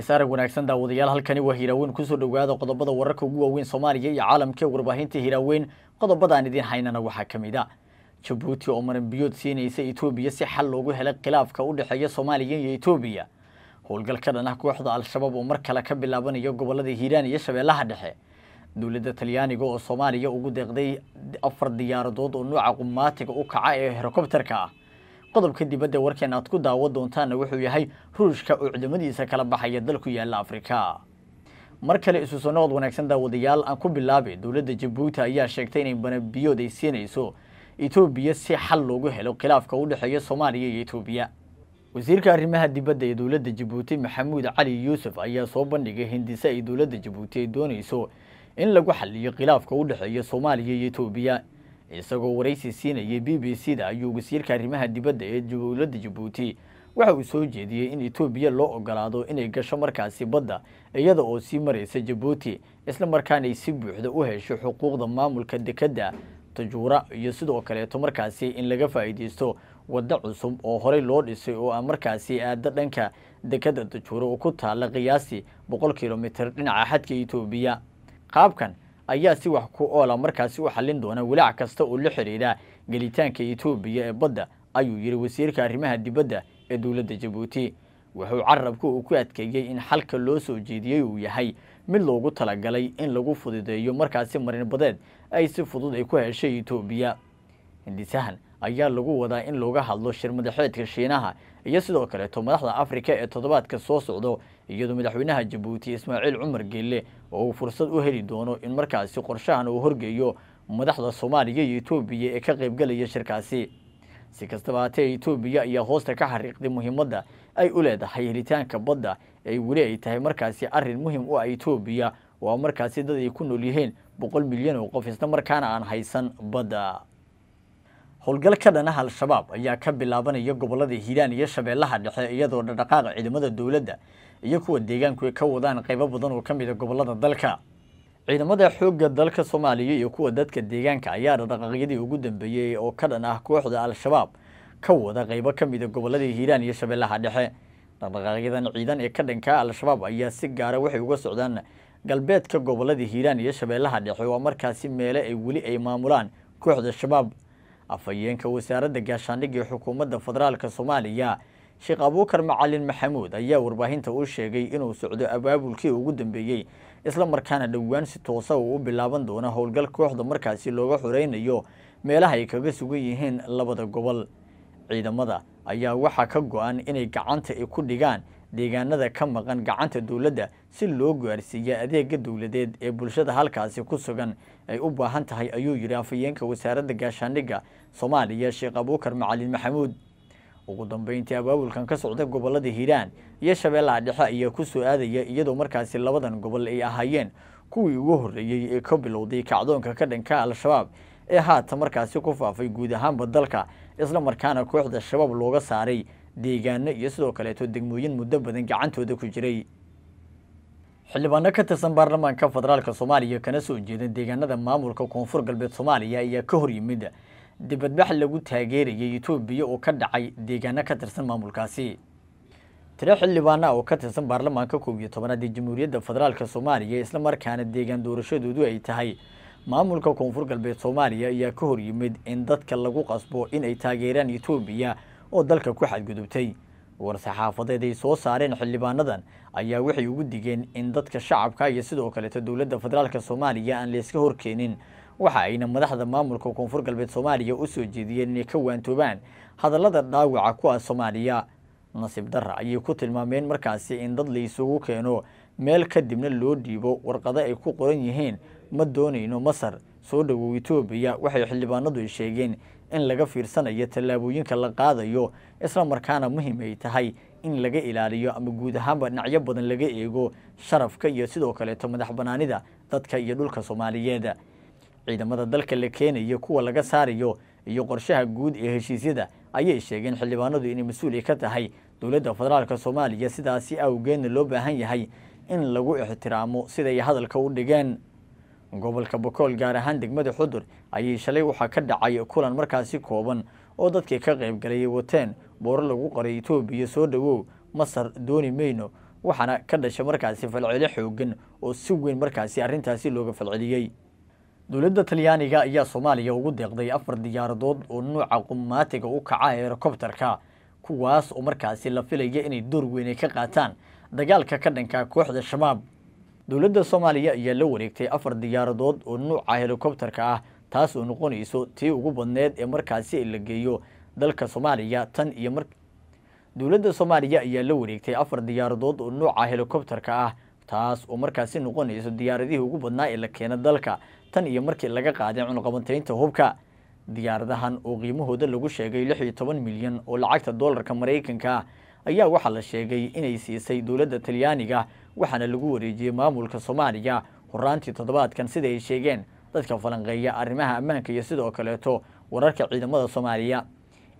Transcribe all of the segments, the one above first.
isaarag wanaagsan daawadayaal halkani waa hiraaweyn kusoo dhowaada qodobada wararka ugu waaweyn soomaaliya iyo caalamka warbaahinta hiraaweyn qodobadaan idiin haynana waxaa ka mid a ah. jabuuti oo maranbiyood siinaysa etoobiya si xal loogu helay khilaafka u dhexeeya soomaaliya iyo etoobiya howlgal ka dhan ah kooxda al-shabaab oo mar kale ka bilaabanaya gobollada hiiraan iyo shabeellaha dhexe dowladda talyaaniga oo soomaaliya ugu deeqday afar diyaaradood oo nuuca qumaatiga u kaca ee herikobterka ah qodobka dibadda warkan aad ku daawo doontaanna wuxuu yahay ruushka oo ciidamadiisa kala baxaya dal ku yaalla afrika mar kale isu sonood wanaagsan daawadayaal aan ku bilaabay dowladda jabuuti ayaa sheegtay inay banabiyood ay siinayso etoobiya si xal loogu helo khilaafka u dhexeeya soomaaliya iyo etoobiya wasiirka arrimaha dibadda ee dowladda jabuuti maxamuud cali yuusuf ayaa soo bandhigay hindise ay dowladda jabuuti ay doonayso in lagu xaliyo khilaafka u dhexeeya soomaaliya iyo etoobiya isagoo waraysi siinayay b b c da ayuu wasiirka arrimaha dibadda ee dowladda jabuuti waxa uu soo jeediyey in etoobiya loo ogolaado inay gasho markaasi badda iyada oo sii maraysa jabuuti isla markaanay si buuxda u hesho xuquuqda maamulka dekedda tajuura iyo sidoo kaleeto markaasi in laga faa'iidaysto waddo cusub oo horey loo dhisay oo a markaasi aada dhanka dekadda tajuura oo ku taala qiyaasi boqol kilomitir dhinaca xadka etoobiya qaabkan ayaa si wax ku oola ah, markaasi u xallin doona walaac kasta oo la xidhiidha gelitaanka etoobiya ee badda ayuu yidhi wasiirka arrimaha dibadda ee dowladda jabuuti wuxuu carabku uu ku adkeeyey in xalka loo soo jeediyey uu yahay mid loogu talagalay in lagu fududeeyo markaasi marin badeed ay si fudud ay ku heshay etoobiya hindisahan ayaa lagu wadaa in looga hadlo shir madaxeedka shiinaha iyo sidoo kaleeto madaxda afrika ee toddobaadka soo socdo iyadoo madaxweynaha jabuuti ismaaciil cumar geelle oo uu fursad u heli doono in markaasi qorshahan uu horgeeyo madaxda soomaaliya iyo etoobiya ee ka qaybgalaya shirkaasi si kastaba hatee etoobiya ayaa hoosta ka xariiqday muhiimadda ay u leedahay helitaanka badda ee weli ay tahay markaasi arrin muhim u ah etoobiya waa markaasi dad ay ku nool yihiin boqol milyan oo qof isla markaana aan haysan badda howlgal ka dhanaha al-shabaab ayaa ka bilaabanaya gobolada hiiraan iyo shabeellaha dhexe iyadoo dhaqdhaqaaqa ciidamada dowladda iyo kuwa deegaanku ay ka wadaan qaybo badan oo ka mid a ah gobolada dalka ciidamada xoogga dalka soomaaliya iyo kuwa dadka deegaanka ayaa dhaqdhaqaaqyadii ugu dambeeyey oo ka dhan ah kooxda al-shabaab ka wada qaybo ka mid a ah gobolada hiiraan iyo shabeellaha dhexe dhaqdhaqaaqyadan ciidan ee ka dhankaa al-shabaab ayaa si gaara ah waxay uga socdaan galbeedka gobolada hiiraan iyo shabeellaha dhexe waa markaasi meele ay weli ay maamulaan kooxda shabaab afhayeenka wasaaradda gaashaandhigga ee xukuumadda federaalk soomaaliya sheekh abuukar macalin maxamuud ayaa warbaahinta u sheegay inuu socdo abaabulkii ugu dambeeyey isla markaana dhowaan si toosa uu u bilaaban doono howlgal kooxda markaasi looga xoreynayo meelaha ay kaga sugan yihiin labada gobol ciidamada ayaa waxaa ka go-an inay gacanta ay ku dhigaan deegaanada ka maqan gacanta dowladda si loo gaarsiiya adeega dowladeed ee bulshada halkaasi ku sugan ay u baahan tahay ayuu yidhi afhayeenka wasaaradda gaashaandhigga soomaaliya sheekh abuukar macalin maxamuud ugu dambeyntii abaabulkan ka socda gobollada hiiraan iyo shabeellaha dhexe ayaa ku soo aadaya iyadoo markaasi labadan gobol ay ahaayeen kuwii ugu horreeyey ee ka bilowday kacdoonka ka dhanka al-shabaab ee haatan markaasi ku faafay guud ahaanba dalka isla markaana kooxda shabaab looga saaray deegaano iyo sidoo kaleeto degmooyin muddo badan gacantooda ku jiray xildhibaano ka tirsan baarlamaanka federaalka soomaaliya kana soo jeeda deegaanada maamulka koonfur galbeed soomaaliya ayaa ka hor yimid dibadbax lagu taageerayay etoobiya oo ka dhacay deegaano ka tirsan maamulkaasi tiro xildhibaana oo ka tirsan baarlamaanka koob iyo tobanaad ee jamhuuriyadda federaalka soomaaliya islamarkaana deegaan doorashadoodu ay tahay maamulka koonfur galbeed soomaaliya ayaa ka hor-yimid in dadka lagu qasbo inay taageeraan etoobiya oo dalka ku xadgudubtay war-saxaafadeed ay soo saareen xildhibaanadan ayaa waxay ugu digeen in dadka shacabka iyo sidoo kaleeta dowladda federaalk soomaaliya aan layska horkeenin waxa ayna madaxda maamulka koonfur galbeed soomaaliya u soo jeediyeen inay ka waantoobaan hadallada dhaawaca ku ah soomaaliya nasiib darra ayay ku tilmaameen markaasi in dad la isugu keeno meel kadibna loo dhiibo warqado ay ku qoran yihiin ma doonayno masar soo dhowow etoobiya waxay xildhibaanadu sheegeen in laga fiirsanayo tallaabooyinka la qaadayo isla markaana muhiim ay tahay in laga ilaaliyo ama guud ahaanba dhinacyo badan laga eego sharafka iyo sidoo kaleeto madax banaanida dadka iyo dhulka soomaaliyeed ciidamada dalka la keenayo kuwa laga saarayo iyo qorshaha guud ee heshiisyada ayay sheegeen xildhibaanadu inay mas-uuli ka tahay dowladda federaalk soomaaliya sidaasi awgeedna loo baahan yahay in lagu ixtiraamo siday hadalka u dhigeen gobolka bakool gaar ahaan degmada xudur ayay shalay waxaa ka dhacay kulan markaasi kooban oo dadkii ka qaybgalayay wateen booro lagu qoray etoobiya soo dhowow masar dooni mayno waxaana ka dhashay markaasi falcelo xoogan oo si weyn markaasi arrintaasi looga falceliyey dowladda talyaaniga ayaa soomaaliya ugu deeqday afar diyaaradood oo nuuca qumaatiga u kaca helikobterka kuwaas oo markaasi la filaya inay door weyne ka qaataan dagaalka ka dhanka kooxda shabaab dowladda soomaaliya ayaa la wareegtay afar diyaaradood oo nuuca ah helikobterka ah taas oo noqonayso tii ugu badneed ee markaasi la geeyo dalka soomaaliya tan iyo mar dowladda soomaaliya ayaa la wareegtay afar diyaaradood oo nuuca ah helikobterka ah taas oo markaasi noqonayso diyaaradihii ugu badnaa ee la keena dalka tan iyo markii laga qaaday cunuqabanteynta hubka diyaaradahan oo qiimahooda lagu sheegay lix iyo toban milyan oo lacagta doolarka maraykanka ah, ayaa waxaa la sheegay inay siisay dowladda talyaaniga waxaana lagu wareejiyey maamulka soomaaliya horaantii toddobaadkan sida ay sheegeen dadka falanqeeya arrimaha ammaanka iyo sidoo kaleeto wararka ciidamada soomaaliya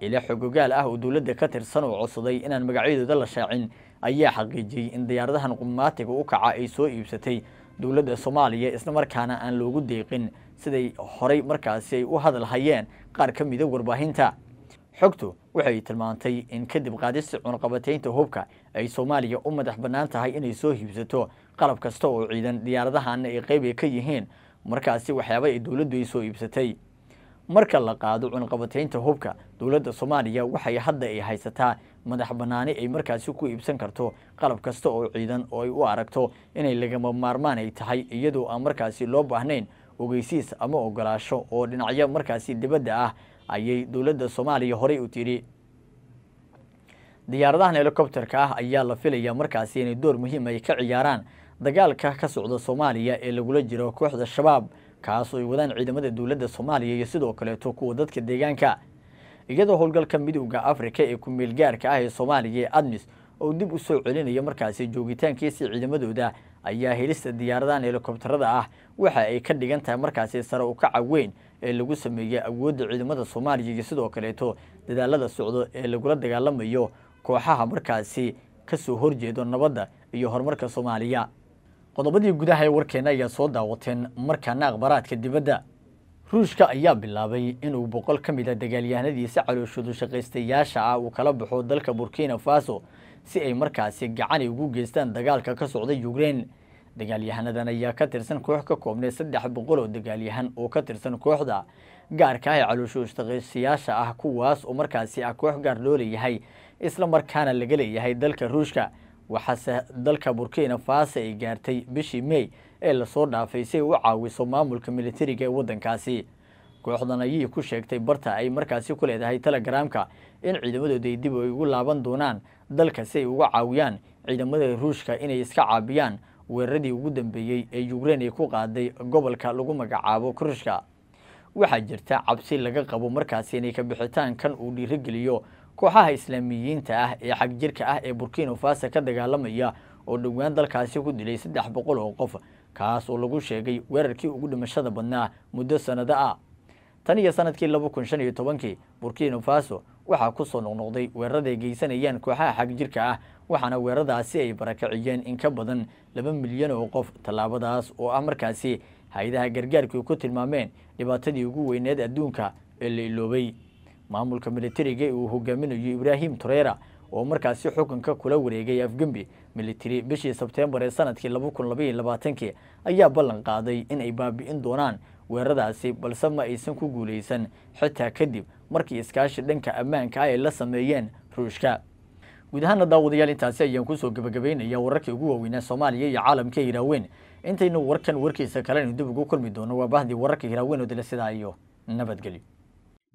ila xogogaal ah oo dowladda ka tirsan oo codsaday inaan magacyadooda la shaacin ayaa xaqiijiyey in diyaaradahan qumaatiga u kaca ay soo iibsatay dowladda soomaaliya isla markaana aan loogu deeqin siday horay markaasi ay u hadal hayeen qaar ka mida ah warbaahinta xogtu waxay tilmaantay in kadib qaadista cunaqabataynta hubka ay soomaaliya u madax bannaan tahay inay soo hiibsato qalab kasta oo ciidan diyaaradahaana ay qeyb ay ka yihiin markaasi waxyaaba ay dowladdu ay soo iibsatay marka la qaado cunaqabataynta hubka dowladda soomaaliya waxay hadda ay haysataa madax bannaani ay markaasi ku iibsan karto qalab kasta oo ciidan oo ay u aragto inay lagama maarmaan ay tahay iyadoo aan markaasi loo baahnayn ogeysiis ama ogolaasho oo dhinacyo markaasi dibadda ah ayay dowladda soomaaliya horey u tidhi diyaaradahan helicobterka ah ayaa la filayaa markaasi inay door muhiim ah ay ka ciyaaraan dagaalka ka socda soomaaliya ee lagula jiro kooxda shabaab kaasoo ay wadaan ciidamada dowladda soomaaliya iyo sidoo kaleeto kuwa dadka deegaanka iyadoo howlgalka midowda afrika ee ku meel gaarka ah ee soomaaliya ee admis oo dib u soo celinaya markaasi joogitaankiisii ciidamadooda ayaa helista diyaaradahan helikobtarada ah waxa ay ka dhigan tahay markaasi sare u kaca weyn ee lagu sameeyey awoodda ciidamada soomaaliya iyo sidoo kaleeto dadaalada socdo ee lagula dagaalamayo kooxaha markaasi kasoo horjeedo nabadda iyo horumarka soomaaliya qodobadii gudaha ee warkeenna ayaa soo daawateen markaana akhbaraadka dibadda ruushka ayaa bilaabay inuu boqol ka mid a ah dagaalyahanadiisa calooshoodu shaqaystayaasha ah uu kala baxo dalka burkina faso si ay markaasi gacan ay ugu geystaan dagaalka ka socda ukrein dagaalyahanadan ayaa ka tirsan koox ka koobnay saddex boqol oo dagaalyahan oo ka tirsan kooxda gaarka ah ee caloosho ishaqaysiyaasha ah kuwaas oo markaasi ah koox gaar loo leeyahay isla markaana laga leeyahay dalka ruushka waxaase dalka burkina faso ay gaartay bishii mey ee lasoo dhaafay si ay u caawiso maamulka militariga ee waddankaasi kooxdan ayay ku sheegtay barta ay markaasi ku leedahay telegaraamka in ciidamadooda ay dib ay ugu laaban doonaan dalka si ay uga caawiyaan ciidamada ruushka inay iska caabiyaan weeraradii ugu dambeeyey ee yukrein ay ku qaaday gobolka lagu magacaabo krushka waxaa jirta cabsi laga qabo markaasi inay ka bixitaan kan uu dhiirogeliyo kooxaha islaamiyiinta ah ee xag jirka ah ee burkino faso ka dagaalamaya oo dhowaan dalkaasi ku dilay saddex boqol oo qof kaas oo lagu sheegay weerarkii ugu dhimashada badnaa muddo sannado ah tan iyo sanadkii laba kun shan iyo tobankii burkina faso waxaa ku soo noqnoqday weeraray geysanayaan kooxaha xag jirka ah waxaana weeraradaasi ay barakiciyeen in ka badan laba milyan oo qof tallaabadaas oo ah markaasi hay-adaha gargaarku ku tilmaameen dhibaatadii ugu weyneed adduunka ee la iloobay maamulka militariga uu hogaaminayo ibraahim torera oo markaasi xukunka kula wareegay afgembi militari bishii sebteembar ee sanadkii laba kun labaiyo labaatankii ayaa ballan qaaday in ay baabi'in doonaan weeraradaasi balse ma aysan ku guulaysan xitaa kadib markii iskaashi dhanka ammaanka ah ay la sameeyeen ruushka guud ahaana daawadayaal intaasi ayaan kusoo gebagabaynaya wararkii ugu waaweynaa soomaaliya iyo caalamka hiraaweyn intaynu warkan warkiisa kalena dib ugu kulmi doono waa bahdii wararka hiraaweyn oo dile sidaa iyo nabadgelyo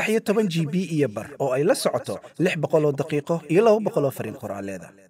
saddex iyo toban g b iyo bar oo ay la socoto lix boqoloo daqiiqo iyo laba boqoloo oo fariin qoraaleeda